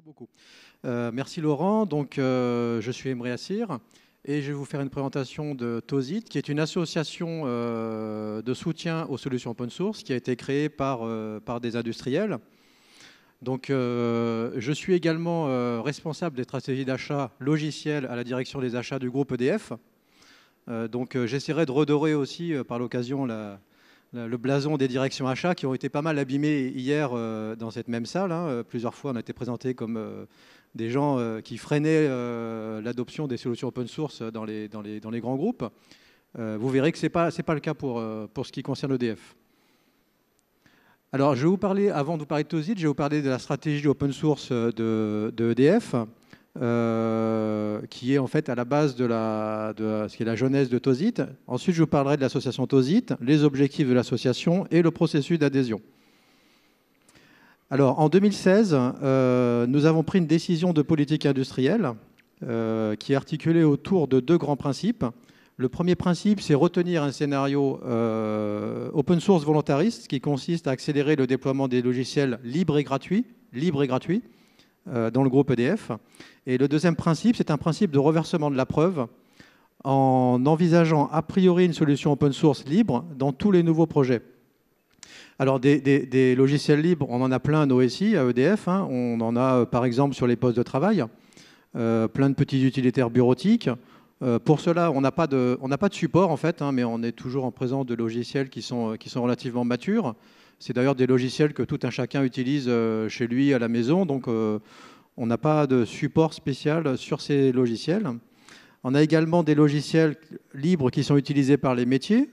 Merci beaucoup. Euh, merci Laurent. Donc, euh, je suis Emre Assir et je vais vous faire une présentation de TOSIT, qui est une association euh, de soutien aux solutions open source qui a été créée par, par des industriels. Donc, je suis également responsable des stratégies d'achat logiciel à la direction des achats du groupe EDF. donc, j'essaierai de redorer aussi par l'occasion la, euh, le blason des directions achats qui ont été pas mal abîmés hier euh, dans cette même salle. Hein. Euh, plusieurs fois, on a été présentés comme des gens qui freinaient l'adoption des solutions open source dans les, grands groupes. vous verrez que ce n'est pas, le cas pour, ce qui concerne EDF. Alors, je vais vous parler, avant de vous parler de TOSIT, je vais vous parler de la stratégie open source de, de e euh, qui est en fait à la base de, la, ce qui est la jeunesse de Tosite. Ensuite, je vous parlerai de l'association Tosite, les objectifs de l'association et le processus d'adhésion. Alors, en 2016, euh, nous avons pris une décision de politique industrielle euh, qui est articulée autour de deux grands principes. Le premier principe, c'est retenir un scénario open source volontariste qui consiste à accélérer le déploiement des logiciels libres et gratuits, libres et gratuits, euh, dans le groupe EDF. Et le deuxième principe, c'est un principe de reversement de la preuve en envisageant a priori une solution open source libre dans tous les nouveaux projets. Alors des, logiciels libres, on en a plein à OSI, à EDF, hein. on en a euh, par exemple sur les postes de travail, euh, plein de petits utilitaires bureautiques. pour cela, on n'a pas, de support en fait, hein, mais on est toujours en présence de logiciels qui sont relativement matures. C'est d'ailleurs des logiciels que tout un chacun utilise euh, chez lui à la maison, donc euh, on n'a pas de support spécial sur ces logiciels. On a également des logiciels libres qui sont utilisés par les métiers.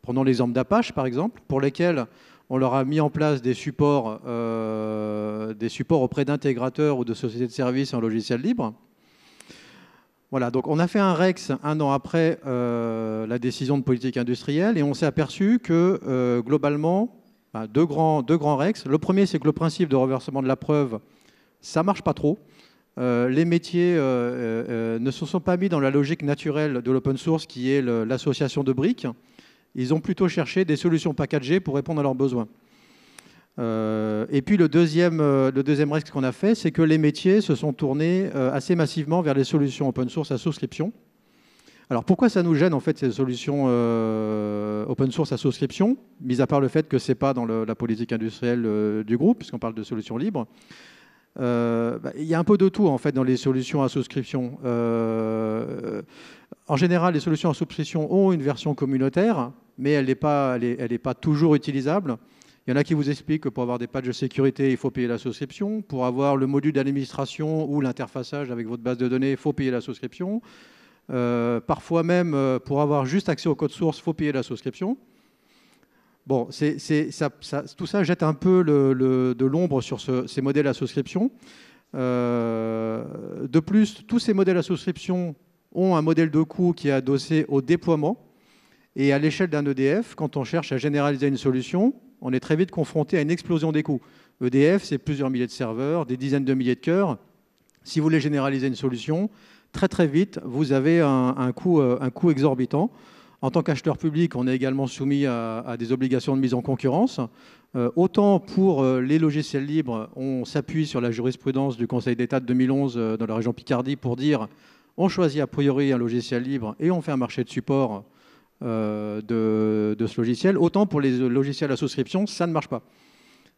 Prenons l'exemple d'Apache, par exemple, pour lesquels on leur a mis en place des supports, euh, des supports auprès d'intégrateurs ou de sociétés de services en logiciel libre. Voilà, donc on a fait un REX un an après la décision de politique industrielle et on s'est aperçu que globalement, bah, deux, grands, deux grands rex. Le premier, c'est que le principe de reversement de la preuve, ça marche pas trop. Euh, les métiers euh, euh, ne se sont pas mis dans la logique naturelle de l'open source qui est l'association de briques. Ils ont plutôt cherché des solutions packagées pour répondre à leurs besoins. et puis le deuxième, le deuxième risque qu'on a fait, c'est que les métiers se sont tournés assez massivement vers les solutions open source à souscription. Alors pourquoi ça nous gêne en fait ces solutions euh, open source à souscription, mis à part le fait que ce n'est pas dans la politique industrielle euh, du groupe, puisqu'on parle de solutions libres euh, bah, il y a un peu de tout en fait dans les solutions à souscription. en général, les solutions à souscription ont une version communautaire, mais elle n'est pas, pas toujours utilisable. Il y en a qui vous expliquent que pour avoir des patchs de sécurité, il faut payer la souscription. Pour avoir le module d'administration ou l'interfaçage avec votre base de données, il faut payer la souscription. Euh, parfois même, euh, pour avoir juste accès au code source, il faut payer la souscription. Bon, c'est tout ça jette un peu de l'ombre sur ces modèles à souscription. Euh, de plus, tous ces modèles à souscription ont un modèle de coût qui est adossé au déploiement. Et à l'échelle d'un EDF, quand on cherche à généraliser une solution, on est très vite confronté à une explosion des coûts. EDF, c'est plusieurs milliers de serveurs, des dizaines de milliers de cœurs. Si vous voulez généraliser une solution, très très vite, vous avez euh, un, coût, exorbitant. En tant qu'acheteur public, on est également soumis à, des obligations de mise en concurrence. Euh, autant pour euh, les logiciels libres, on s'appuie sur la jurisprudence du Conseil d'État de 2011 dans la région Picardie pour dire on choisit a priori un logiciel libre et on fait un marché de support de, ce logiciel. Autant pour les logiciels à souscription, ça ne marche pas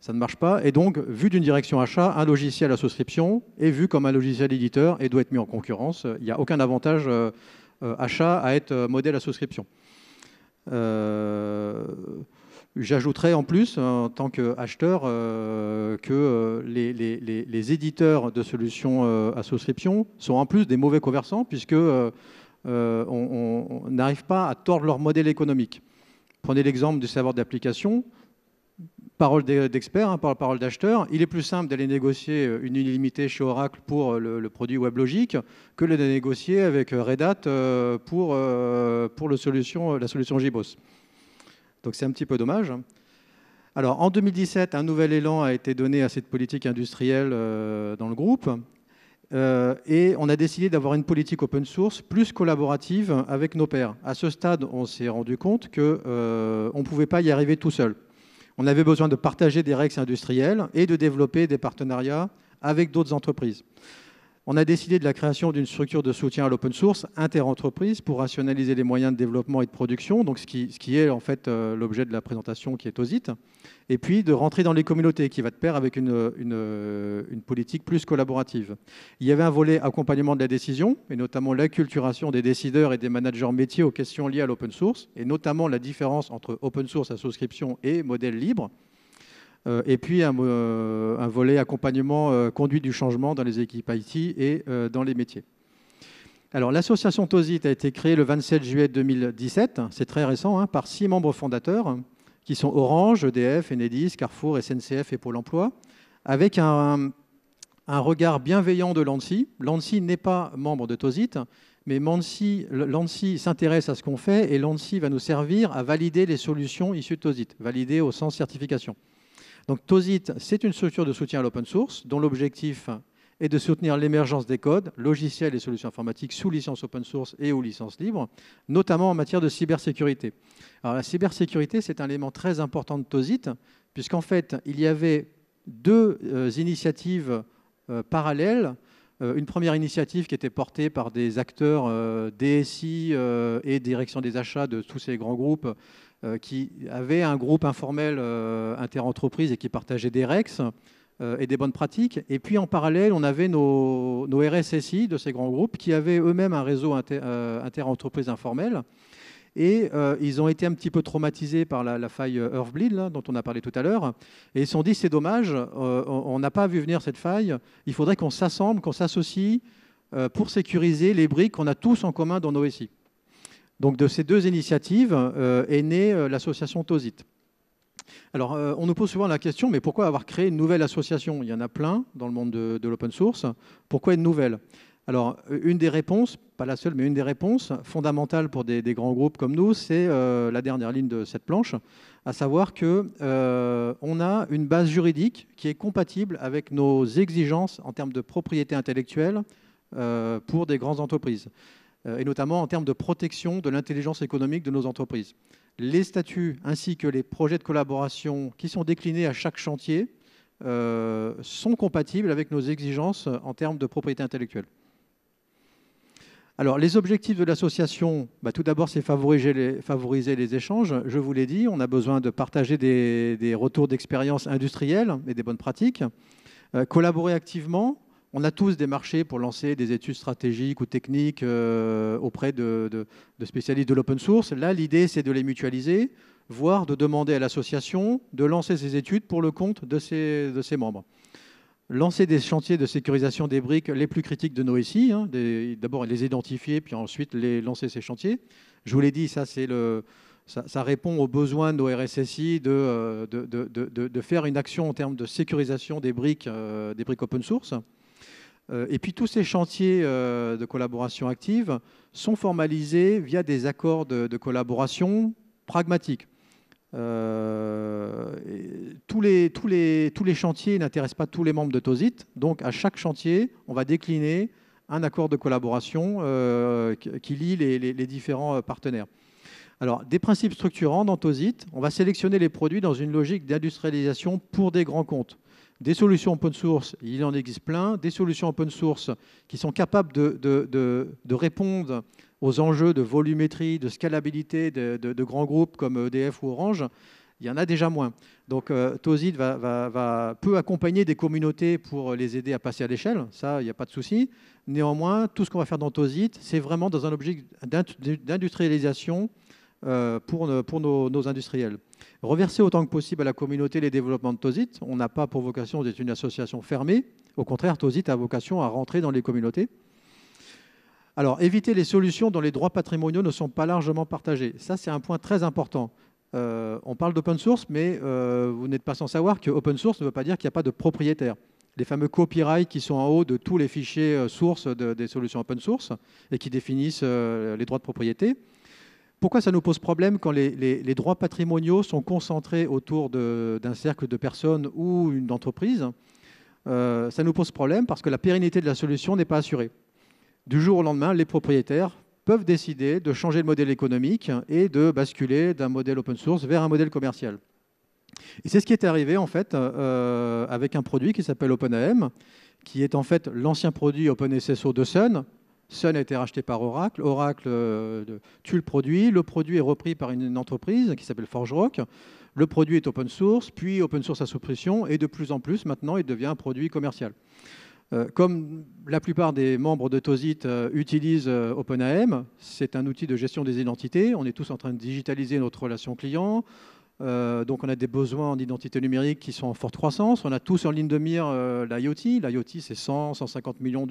ça ne marche pas. Et donc, vu d'une direction achat, un logiciel à souscription est vu comme un logiciel éditeur et doit être mis en concurrence. Il n'y a aucun avantage euh, achat à être euh, modèle à souscription. Euh, J'ajouterais en plus, en tant qu'acheteur, euh, que les, éditeurs de solutions à souscription sont en plus des mauvais conversants, puisque on n'arrive pas à tordre leur modèle économique. Prenez l'exemple du serveur d'application parole d'expert, hein, par parole d'acheteurs. Il est plus simple d'aller négocier euh, une illimité chez Oracle pour euh, le, produit WebLogic que de négocier avec euh, Red Hat pour, pour solution, la solution JBoss. Donc c'est un petit peu dommage. Hein. Alors en 2017, un nouvel élan a été donné à cette politique industrielle dans le groupe. et on a décidé d'avoir une politique open source plus collaborative avec nos pairs. À ce stade, on s'est rendu compte qu'on ne pouvait pas y arriver tout seul on avait besoin de partager des règles industrielles et de développer des partenariats avec d'autres entreprises on a décidé de la création d'une structure de soutien à l'open source inter-entreprise pour rationaliser les moyens de développement et de production, donc ce qui, est en fait euh, l'objet de la présentation qui est au site et puis de rentrer dans les communautés qui va de pair avec une, une politique plus collaborative. Il y avait un volet accompagnement de la décision, et notamment l'acculturation des décideurs et des managers métiers aux questions liées à l'open source, et notamment la différence entre open source à souscription et modèle libre. Euh, et puis un, euh, volet accompagnement, euh, conduit du changement dans les équipes IT et dans les métiers. Alors, l'association TOSIT a été créée le 27 juillet 2017, c'est très récent, hein, par six membres fondateurs, hein, qui sont Orange, EDF, Enedis, Carrefour, SNCF et Pôle emploi, avec un, un regard bienveillant de l'ANSI. L'ANSI n'est pas membre de TOSIT, mais l'ANSI s'intéresse à ce qu'on fait et l'ANSI va nous servir à valider les solutions issues de TOSIT, valider au sens certification. Donc TOSIT, c'est une structure de soutien à l'open source dont l'objectif est de soutenir l'émergence des codes, logiciels et solutions informatiques sous licence open source et ou licence libre, notamment en matière de cybersécurité. Alors la cybersécurité, c'est un élément très important de TOSIT, puisqu'en fait, il y avait deux euh, initiatives euh, parallèles euh, une première initiative qui était portée par des acteurs euh, DSI euh, et direction des achats de tous ces grands groupes qui avaient un groupe informel interentreprise et qui partageaient des REX et des bonnes pratiques. Et puis en parallèle, on avait nos, RSSI de ces grands groupes qui avaient eux-mêmes un réseau inter, interentreprises informel et euh, ils ont été un petit peu traumatisés par la, faille euh, Earthbleed, dont on a parlé tout à l'heure. Et ils se sont dit, c'est dommage, euh, on n'a pas vu venir cette faille. Il faudrait qu'on s'assemble, qu'on s'associe pour sécuriser les briques qu'on a tous en commun dans nos SI. Donc de ces deux initiatives est née l'association TOSIT. Alors, on nous pose souvent la question, mais pourquoi avoir créé une nouvelle association Il y en a plein dans le monde de, de l'open source. Pourquoi une nouvelle alors, euh, une des réponses, pas la seule, mais une des réponses fondamentales pour des, grands groupes comme nous, c'est euh, la dernière ligne de cette planche, à savoir que euh, on a une base juridique qui est compatible avec nos exigences en termes de propriété intellectuelle pour des grandes entreprises, et notamment en termes de protection de l'intelligence économique de nos entreprises. Les statuts ainsi que les projets de collaboration qui sont déclinés à chaque chantier sont compatibles avec nos exigences en termes de propriété intellectuelle. Alors, les objectifs de l'association, bah, tout d'abord, c'est favoriser les, échanges. Je vous l'ai dit, on a besoin de partager des, retours d'expérience industrielle et des bonnes pratiques. Euh, collaborer activement. On a tous des marchés pour lancer des études stratégiques ou techniques euh, auprès de, spécialistes de l'open source. Là, l'idée, c'est de les mutualiser, voire de demander à l'association de lancer ses études pour le compte de ses membres lancer des chantiers de sécurisation des briques les plus critiques de nos hein, D'abord les identifier, puis ensuite les lancer ces chantiers. Je vous l'ai dit, ça le, ça, répond aux besoins de nos RSSI euh, de, faire une action en termes de sécurisation des briques, euh, des briques open source. Euh, et puis tous ces chantiers de collaboration active sont formalisés via des accords de, collaboration pragmatiques. Euh, tous, les, tous, les, tous les chantiers n'intéressent pas tous les membres de TOSIT. Donc, à chaque chantier, on va décliner un accord de collaboration euh, qui lie les, différents euh, partenaires. Alors, des principes structurants dans TOSIT, on va sélectionner les produits dans une logique d'industrialisation pour des grands comptes. Des solutions open source, il en existe plein. Des solutions open source qui sont capables de, de, de répondre aux enjeux de volumétrie, de scalabilité de, grands groupes comme EDF ou Orange, il y en a déjà moins. Donc euh, va, va, peut accompagner des communautés pour les aider à passer à l'échelle, ça, il n'y a pas de souci. Néanmoins, tout ce qu'on va faire dans Tosit, c'est vraiment dans un objectif d'industrialisation euh, pour, nos, industriels. Reverser autant que possible à la communauté les développements de Tozit. On n'a pas pour vocation d'être une association fermée. Au contraire, Tozit a vocation à rentrer dans les communautés. Alors, éviter les solutions dont les droits patrimoniaux ne sont pas largement partagés. Ça, c'est un point très important. Euh, on parle d'open source, mais euh, vous n'êtes pas sans savoir que open source ne veut pas dire qu'il n'y a pas de propriétaire. Les fameux copyrights qui sont en haut de tous les fichiers euh, sources des solutions open source et qui définissent les droits de propriété. Pourquoi ça nous pose problème quand les, les droits patrimoniaux sont concentrés autour d'un cercle de personnes ou d'entreprises entreprise Ça nous pose problème parce que la pérennité de la solution n'est pas assurée du jour au lendemain, les propriétaires peuvent décider de changer le modèle économique et de basculer d'un modèle open source vers un modèle commercial. Et c'est ce qui est arrivé en fait euh, avec un produit qui s'appelle OpenAM, qui est en fait l'ancien produit OpenSSO de Sun. Sun a été racheté par Oracle. Oracle euh, tue le produit. Le produit est repris par une entreprise qui s'appelle ForgeRock. Le produit est open source, puis open source à sous pression, et de plus en plus maintenant, il devient un produit commercial. Euh, comme la plupart des membres de Tosit euh, utilisent euh, OpenAM, c'est un outil de gestion des identités. On est tous en train de digitaliser notre relation client. donc on a des besoins en identité numérique qui sont en forte croissance. On a tous en ligne de mire l'IoT. L'IoT, c'est 100, 150 millions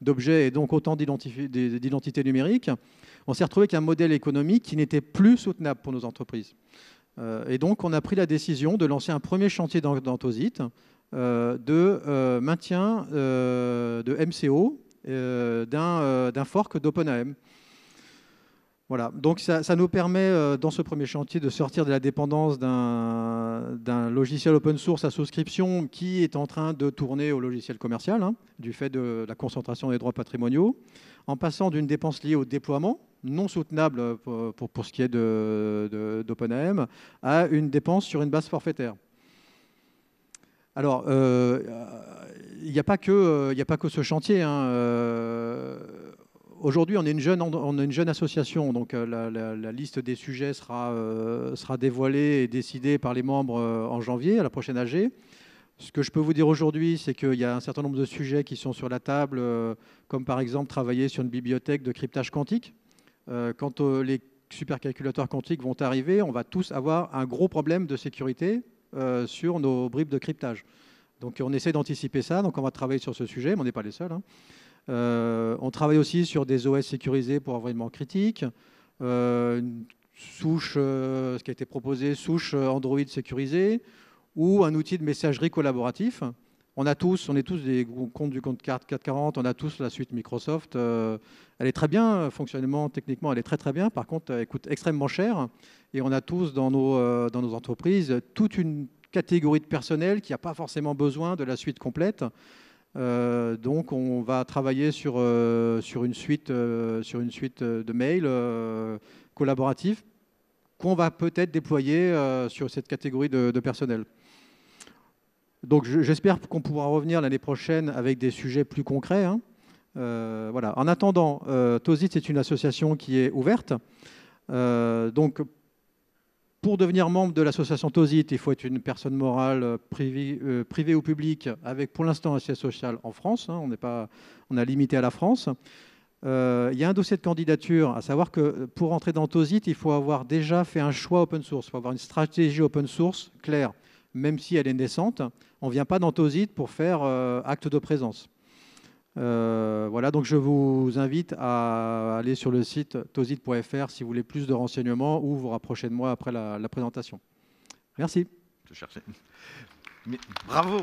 d'objets et donc autant d'identités numériques. On s'est retrouvé qu'un modèle économique qui n'était plus soutenable pour nos entreprises. et donc on a pris la décision de lancer un premier chantier dans, dans Tosit euh, de euh, maintien euh, de MCO d'un fork d'OpenAM. Voilà, donc ça, nous permet dans ce premier chantier de sortir de la dépendance d'un logiciel open source à souscription qui est en train de tourner au logiciel commercial hein, du fait de la concentration des droits patrimoniaux, en passant d'une dépense liée au déploiement, non soutenable pour, ce qui est d'OpenAM, de, à une dépense sur une base forfaitaire. Alors, il euh, n'y euh, a, pas que, euh, a pas que ce chantier. Hein, aujourd'hui, on est une jeune, association, donc la, liste des sujets sera, sera dévoilée et décidée par les membres en janvier, à la prochaine AG. Ce que je peux vous dire aujourd'hui, c'est qu'il y a un certain nombre de sujets qui sont sur la table, comme par exemple travailler sur une bibliothèque de cryptage quantique. quand les supercalculateurs quantiques vont arriver, on va tous avoir un gros problème de sécurité euh, sur nos bribes de cryptage. Donc on essaie d'anticiper ça, donc on va travailler sur ce sujet, mais on n'est pas les seuls. Hein. Euh, on travaille aussi sur des OS sécurisés pour environnement critique, euh, souche, ce qui a été proposé, souche Android sécurisée, ou un outil de messagerie collaboratif on a tous, on est tous des comptes du compte carte 440, on a tous la suite Microsoft. Euh, elle est très bien, euh, fonctionnellement, techniquement, elle est très très bien. Par contre, elle coûte extrêmement cher. Et on a tous dans nos, euh, dans nos entreprises toute une catégorie de personnel qui n'a pas forcément besoin de la suite complète. donc on va travailler sur, sur, une, suite, sur une suite de mails collaboratifs qu'on va peut-être déployer sur cette catégorie de personnel. Donc j'espère qu'on pourra revenir l'année prochaine avec des sujets plus concrets. Hein. Euh, voilà. En attendant, euh, TOSIT c'est une association qui est ouverte. Euh, donc, pour devenir membre de l'association TOSIT, il faut être une personne morale euh, privée, ou publique, avec pour l'instant un siège social en France. Hein. on, n'est pas, on a limité à la France. Il y a un dossier de candidature, à savoir que pour entrer dans TOSIT, il faut avoir déjà fait un choix open source, il faut avoir une stratégie open source claire même si elle est naissante. On ne vient pas dans Tozit pour faire euh, acte de présence. Euh, voilà, donc je vous invite à aller sur le site tosite.fr si vous voulez plus de renseignements ou vous rapprochez de moi après la, présentation. Merci. Je bravo.